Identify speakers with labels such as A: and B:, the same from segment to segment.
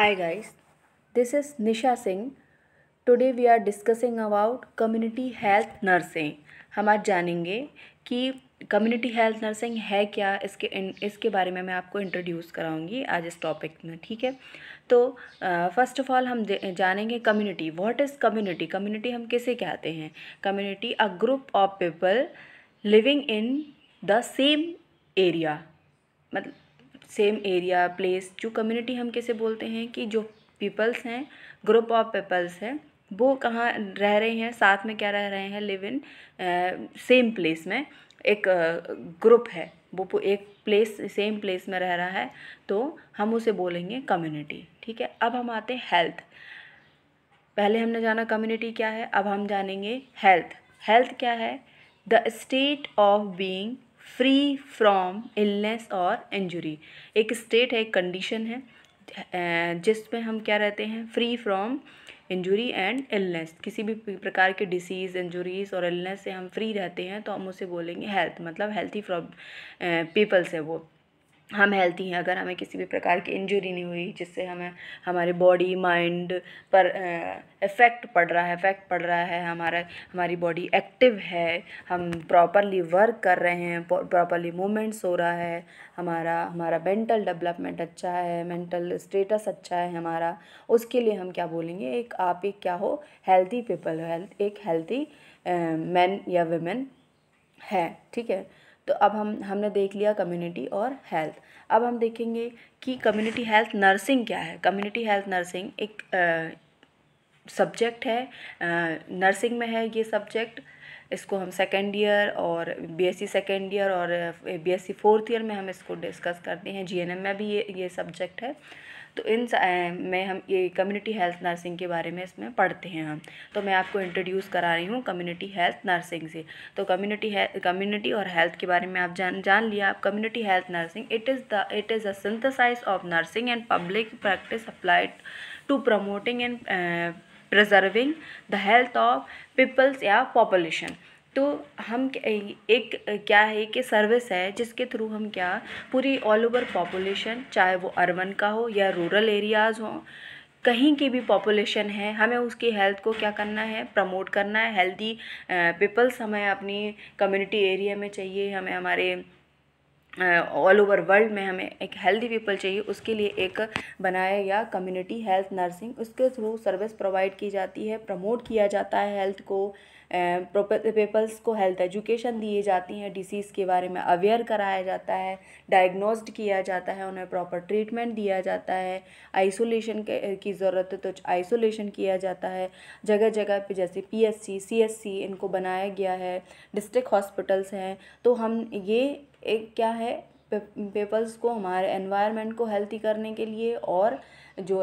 A: Hi guys, this is Nisha Singh today we are discussing about community health nursing हम आज जानेंगे कि कम्युनिटी हेल्थ नर्सिंग है क्या इसके इन, इसके बारे में मैं आपको इंट्रोड्यूस कराऊंगी आज इस टॉपिक में ठीक है तो फर्स्ट ऑफ ऑल हम जानेंगे community what is community community हम किसे कहते हैं community a group of people living in the same area मतलब सेम एरिया प्लेस जो कम्युनिटी हम कैसे बोलते हैं कि जो पीपल्स हैं ग्रुप ऑफ पीपल्स हैं वो कहाँ रह रहे हैं साथ में क्या रह रहे हैं लिव इन सेम प्लेस में एक ग्रुप uh, है वो एक प्लेस सेम प्लेस में रह रहा है तो हम उसे बोलेंगे कम्युनिटी ठीक है अब हम आते हैं हेल्थ पहले हमने जाना कम्युनिटी क्या है अब हम जानेंगे हेल्थ हेल्थ क्या है the state of being free from illness और इंजुरी एक स्टेट है एक कंडीशन है जिसमें हम क्या रहते हैं free from injury and illness किसी भी प्रकार के डिसीज़ इंजुरीज़ और इलनेस से हम फ्री रहते हैं तो हम उसे बोलेंगे हेल्थ मतलब हेल्थी पीपल्स है वो हम हेल्थी हैं अगर हमें किसी भी प्रकार की इंजरी नहीं हुई जिससे हमें हमारे बॉडी माइंड पर इफ़ेक्ट पड़ रहा है इफ़ेक्ट पड़ रहा है हमारा हमारी बॉडी एक्टिव है हम प्रॉपरली वर्क कर रहे हैं प्रॉपरली मूवमेंट्स हो रहा है हमारा हमारा मेंटल डेवलपमेंट अच्छा है मेंटल स्टेटस अच्छा है हमारा उसके लिए हम क्या बोलेंगे एक आप एक क्या हो हेल्दी पीपल हो एक हेल्थी मैन या वेमेन है ठीक है तो अब हम हमने देख लिया कम्युनिटी और हेल्थ अब हम देखेंगे कि कम्युनिटी हेल्थ नर्सिंग क्या है कम्युनिटी हेल्थ नर्सिंग एक सब्जेक्ट है नर्सिंग में है ये सब्जेक्ट इसको हम सेकेंड ईयर और बीएससी सेकेंड ईयर और बीएससी फोर्थ ईयर में हम इसको डिस्कस करते हैं जीएनएम में भी ये ये सब्जेक्ट है तो इन में हम ये कम्युनिटी हेल्थ नर्सिंग के बारे में इसमें पढ़ते हैं हम तो मैं आपको इंट्रोड्यूस करा रही हूँ कम्युनिटी हेल्थ नर्सिंग से तो कम्युनिटी कम्युनिटी और हेल्थ के बारे में आप जान जान लिया आप community health nursing it is the it is a synthesize of nursing and public practice applied to promoting and preserving the health of peoples या पॉपुलेशन तो हम एक क्या है कि सर्विस है जिसके थ्रू हम क्या पूरी ऑल ओवर पॉपुलेशन चाहे वो अर्बन का हो या रूरल एरियाज़ हो कहीं की भी पॉपुलेशन है हमें उसकी हेल्थ को क्या करना है प्रमोट करना है हेल्दी पीपल्स हमें अपनी कम्युनिटी एरिया में चाहिए हमें हमारे ऑल ओवर वर्ल्ड में हमें एक हेल्दी पीपल चाहिए उसके लिए एक बनाया गया कम्युनिटी हेल्थ नर्सिंग उसके थ्रू सर्विस प्रोवाइड की जाती है प्रमोट किया जाता है हेल्थ को पीपल्स को हेल्थ एजुकेशन दिए जाती हैं डिसीज़ के बारे में अवेयर कराया जाता है डायग्नोस्ड किया जाता है उन्हें प्रॉपर ट्रीटमेंट दिया जाता है आइसोलेशन की ज़रूरत है तो आइसोलेशन किया जाता है जगह जगह पे जैसे पीएससी सीएससी इनको बनाया गया है डिस्ट्रिक्ट हॉस्पिटल्स हैं तो हम ये एक क्या है पीपल्स को हमारे एनवायरमेंट को हेल्थी करने के लिए और जो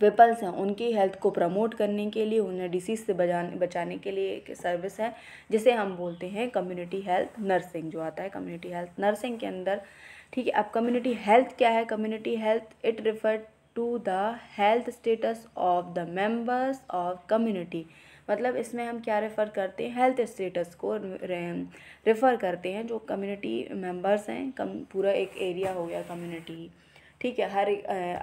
A: पीपल्स हैं उनकी हेल्थ को प्रमोट करने के लिए उन्हें डिसीज़ से बचाने बचाने के लिए एक सर्विस है जिसे हम बोलते हैं कम्युनिटी हेल्थ नर्सिंग जो आता है कम्युनिटी हेल्थ नर्सिंग के अंदर ठीक है अब कम्युनिटी हेल्थ क्या है community health it refer to the health status of the members of community मतलब इसमें हम क्या रेफ़र करते हैं हेल्थ स्टेटस को रेफ़र करते हैं जो कम्युनिटी मेंबर्स हैं कम पूरा एक एरिया हो गया कम्युनिटी ठीक है हर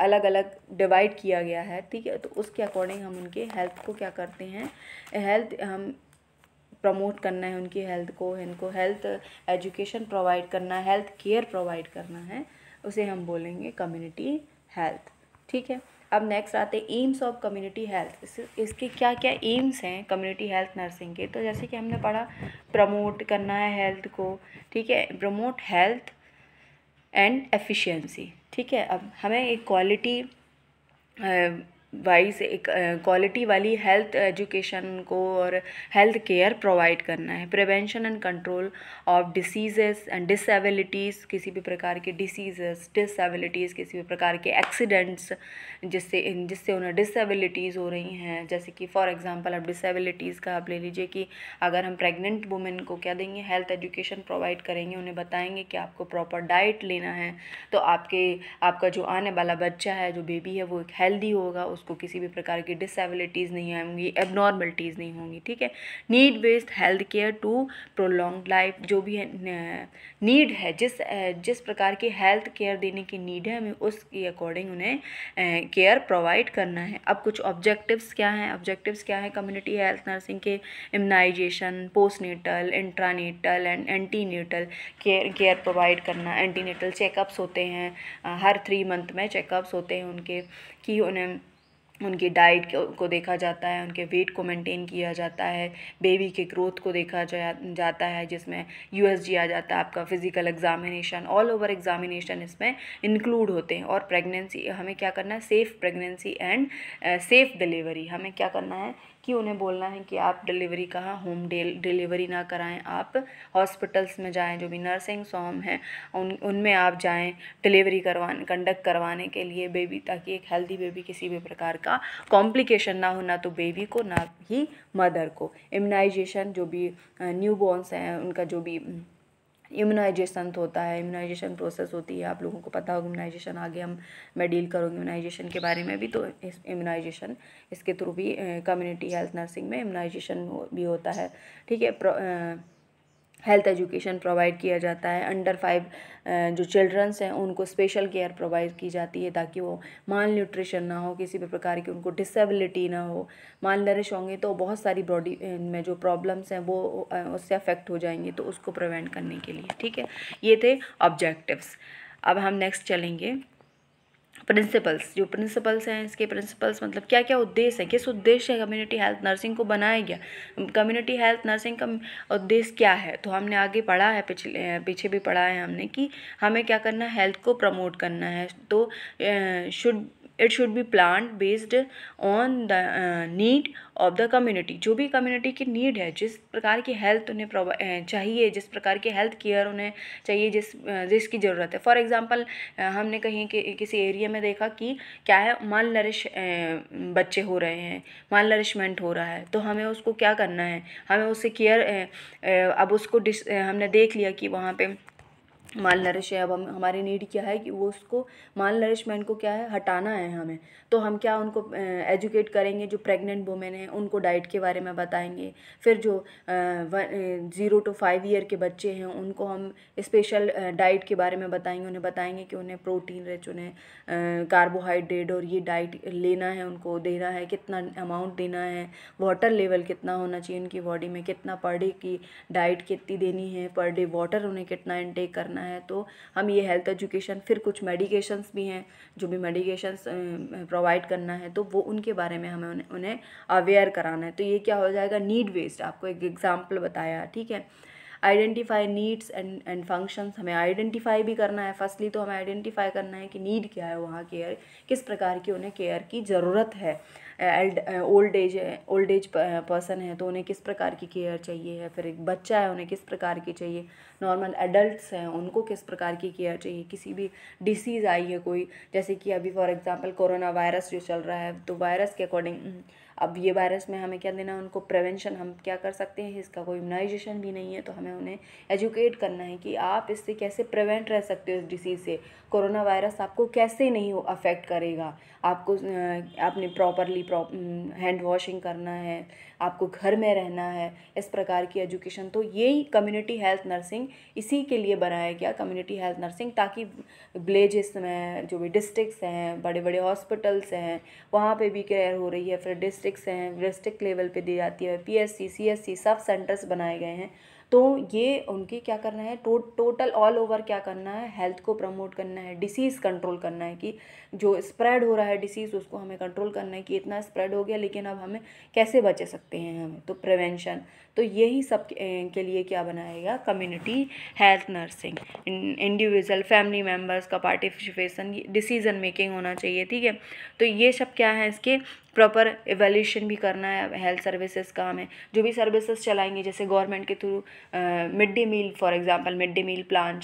A: अलग अलग डिवाइड किया गया है ठीक है तो उसके अकॉर्डिंग हम उनके हेल्थ को क्या करते हैं हेल्थ हम प्रमोट करना है उनकी हेल्थ को इनको हेल्थ एजुकेशन प्रोवाइड करना है हेल्थ केयर प्रोवाइड करना है उसे हम बोलेंगे कम्युनिटी हेल्थ ठीक है अब नेक्स्ट आते हैं एम्स ऑफ कम्युनिटी हेल्थ इसके क्या क्या एम्स हैं कम्युनिटी हेल्थ नर्सिंग के तो जैसे कि हमने पढ़ा प्रमोट करना है हेल्थ को ठीक है प्रमोट हेल्थ एंड एफिशिएंसी ठीक है अब हमें एक क्वालिटी वाइज एक क्वालिटी वाली हेल्थ एजुकेशन को और हेल्थ केयर प्रोवाइड करना है prevention and control of diseases and disabilities किसी भी प्रकार के डिसीजेस डिसेबिलिटीज़ किसी भी प्रकार के एक्सीडेंट्स जिससे जिससे उन्हें डिसेबिलिटीज़ हो रही हैं जैसे कि फॉर एग्जांपल आप डिसेबिलिटीज़ का आप ले लीजिए कि अगर हम प्रेगनेंट वुमेन को क्या देंगे हेल्थ एजुकेशन प्रोवाइड करेंगे उन्हें बताएंगे कि आपको प्रॉपर डाइट लेना है तो आपके आपका जो आने वाला बच्चा है जो बेबी है वो एक हेल्दी होगा उस उसको किसी भी प्रकार की डिसेबिलिटीज़ नहीं आएंगी एबनॉर्मलिटीज़ नहीं होंगी ठीक है need based health care to prolong life जो भी है नीड है जिस जिस प्रकार की हेल्थ केयर देने की नीड है हमें उसके अकॉर्डिंग उन्हें केयर प्रोवाइड करना है अब कुछ ऑब्जेक्टिव्स क्या हैं ऑब्जेक्टिव्स क्या है कम्युनिटी हेल्थ नर्सिंग के immunization postnatal intranatal and antenatal care care provide करना एंटीनेटल चेकअप्स होते हैं हर थ्री मंथ में चेकअप्स होते हैं उनके कि उन्हें उनकी डाइट को देखा जाता है उनके वेट को मेंटेन किया जाता है बेबी के ग्रोथ को देखा जा, जाता है जिसमें यू आ जाता है आपका physical examination all over examination इसमें इंक्लूड होते हैं और प्रेगनेंसी हमें क्या करना है safe pregnancy and safe delivery हमें क्या करना है कि उन्हें बोलना है कि आप डिलीवरी कहाँ होम डिलीवरी ना कराएं आप हॉस्पिटल्स में जाएं जो भी नर्सिंग होम हैं उन उनमें आप जाएं डिलीवरी करवाने कंडक्ट करवाने के लिए बेबी ताकि एक हेल्दी बेबी किसी भी प्रकार का कॉम्प्लिकेशन ना हो ना तो बेबी को ना ही मदर को इम्यूनाइजेशन जो भी न्यू बॉर्न्स हैं उनका जो भी इम्यूनाइजेशन तो होता है इम्यूनाइजेशन प्रोसेस होती है आप लोगों को पता होगा इम्यूनाइजेशन आगे हम मैं डील करूँगी इम्यूनाइजेशन के बारे में भी तो इस इम्यूनाइजेशन इसके थ्रू भी कम्युनिटी हेल्थ नर्सिंग में इम्यूनाइजेशन भी होता है ठीक है हेल्थ एजुकेशन प्रोवाइड किया जाता है अंडर फाइव जो चिल्ड्रंस हैं उनको स्पेशल केयर प्रोवाइड की जाती है ताकि वो माल न्यूट्रिशन ना हो किसी भी प्रकार की उनको डिसेबिलिटी ना हो माल नरिश होंगे तो बहुत सारी बॉडी में जो प्रॉब्लम्स हैं वो उससे अफेक्ट हो जाएंगे तो उसको प्रिवेंट करने के लिए ठीक है ये थे ऑब्जेक्टिव्स अब हम नेक्स्ट चलेंगे प्रिंसिपल्स जो प्रिंसिपल्स हैं इसके प्रिंसिपल्स मतलब क्या क्या उद्देश्य है किस उद्देश्य है कम्युनिटी हेल्थ नर्सिंग को बनाया गया कम्युनिटी हेल्थ नर्सिंग का उद्देश्य क्या है तो हमने आगे पढ़ा है पिछले पीछे भी पढ़ा है हमने कि हमें क्या करना है हेल्थ को प्रमोट करना है तो should it should be plan based on the need of the community जो भी कम्युनिटी की नीड है जिस प्रकार की हेल्थ उन्हें चाहिए जिस प्रकार की हेल्थ केयर उन्हें चाहिए जिस जिसकी ज़रूरत है फॉर एग्ज़ाम्पल हमने कहीं कि, किसी एरिया में देखा कि क्या है माल नरिश बच्चे हो रहे हैं माल नरिशमेंट हो रहा है तो हमें उसको क्या करना है हमें उससे केयर अब उसको डिस हमने देख लिया कि वहाँ पर माल नरिश है अब हम हमारी नीड क्या है कि वो उसको माल नरिशमेंट को क्या है हटाना है हमें तो हम क्या उनको एजुकेट करेंगे जो प्रेग्नेंट वुमेन हैं उनको डाइट के बारे में बताएंगे फिर जो ज़ीरो टू फाइव ईयर के बच्चे हैं उनको हम स्पेशल डाइट के बारे में बताएंगे उन्हें बताएंगे कि उन्हें प्रोटीन रिच उन्हें कार्बोहाइड्रेट और ये डाइट लेना है उनको देना है कितना अमाउंट देना है वाटर लेवल कितना होना चाहिए उनकी बॉडी में कितना पर डे की डाइट कितनी देनी है पर डे वाटर उन्हें कितना इनटेक करना है तो हम ये हेल्थ एजुकेशन फिर कुछ मेडिकेशंस भी हैं जो भी मेडिकेशंस प्रोवाइड करना है तो वो उनके बारे में हमें उन्हें अवेयर कराना है तो ये क्या हो जाएगा नीड बेस्ड आपको एक एग्ज़ाम्पल बताया ठीक है identify needs and and functions हमें आइडेंटिफाई भी करना है फर्स्टली तो हमें आइडेंटिफाई करना है कि नीड क्या है वहाँ केयर किस प्रकार की उन्हें केयर की ज़रूरत है eld old age old age person है तो उन्हें किस प्रकार की केयर चाहिए है फिर एक बच्चा है उन्हें किस प्रकार की चाहिए नॉर्मल एडल्ट्स हैं उनको किस प्रकार की केयर चाहिए किसी भी डिसीज़ आई है कोई जैसे कि अभी फॉर एग्ज़ाम्पल कोरोना वायरस जो चल रहा है तो वायरस के अकॉर्डिंग अब ये वायरस में हमें क्या देना है उनको प्रिवेंशन हम क्या कर सकते हैं इसका कोई इम्यूनाइजेशन भी नहीं है तो हमें उन्हें एजुकेट करना है कि आप इससे कैसे प्रिवेंट रह सकते हो इस डिसीज़ से कोरोना वायरस आपको कैसे नहीं अफेक्ट करेगा आपको आपने प्रॉपरली हैंड वॉशिंग करना है आपको घर में रहना है इस प्रकार की एजुकेशन तो यही कम्युनिटी हेल्थ नर्सिंग इसी के लिए बनाया गया कम्युनिटी हेल्थ नर्सिंग ताकि विलेजेस में जो भी डिस्ट्रिक्स हैं बड़े बड़े हॉस्पिटल्स हैं वहाँ पे भी केयर हो रही है फिर डिस डिस्ट्रिक्स हैं डिस्ट्रिक्ट लेवल पे दी जाती है पीएससी सीएससी सब सेंटर्स बनाए गए हैं तो ये उनकी क्या करना है टो, टोटल ऑल ओवर क्या करना है हेल्थ को प्रमोट करना है डिसीज़ कंट्रोल करना है कि जो स्प्रेड हो रहा है डिसीज़ उसको हमें कंट्रोल करना है कि इतना स्प्रेड हो गया लेकिन अब हमें कैसे बचे सकते हैं हमें तो प्रिवेंशन तो यही सब के लिए क्या बनाएगा community health nursing individual family members का पार्टिसिपेशन डिसीज़न मेकिंग होना चाहिए ठीक है तो ये सब क्या है इसके प्रॉपर एवेल्यूशन भी करना है हेल्थ सर्विसेज का हमें जो भी सर्विसेज चलाएंगे जैसे गवर्नमेंट के through mid day meal for example mid day meal plan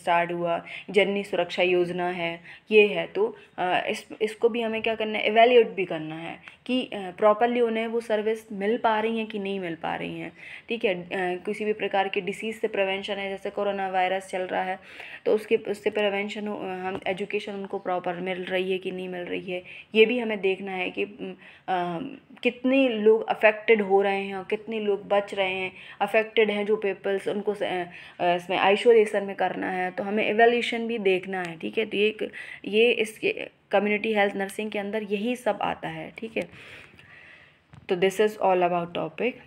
A: start हुआ जननी सुरक्षा योजना है ये है तो uh, इस इसको भी हमें क्या करना है एवेल्यूट भी करना है कि प्रॉपरली उन्हें वो सर्विस मिल पा रही हैं कि नहीं मिल पा रही हैं नहीं है ठीक है किसी भी प्रकार की डिसीज़ से प्रिवेंशन है जैसे कोरोना वायरस चल रहा है तो उसके उससे प्रिवेंशन हम एजुकेशन उनको प्रॉपर मिल रही है कि नहीं मिल रही है ये भी हमें देखना है कि आ, कितने लोग अफेक्टेड हो रहे हैं और कितने लोग बच रहे हैं अफेक्टेड हैं जो पीपल्स उनको इसमें आइसोलेशन में करना है तो हमें एवेल्यूशन भी देखना है ठीक है तो ये ये इसके कम्युनिटी हेल्थ नर्सिंग के अंदर यही सब आता है ठीक है तो this is all about topic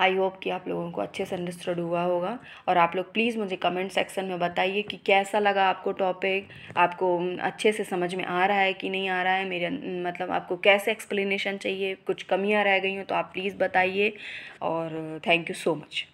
A: I hope कि आप लोगों को अच्छे से अंडरस्टैंड हुआ होगा और आप लोग प्लीज़ मुझे कमेंट सेक्शन में बताइए कि कैसा लगा आपको टॉपिक आपको अच्छे से समझ में आ रहा है कि नहीं आ रहा है मेरे मतलब आपको कैसे एक्सप्लेनेशन चाहिए कुछ कमियां रह गई हो तो आप प्लीज़ बताइए और थैंक यू सो मच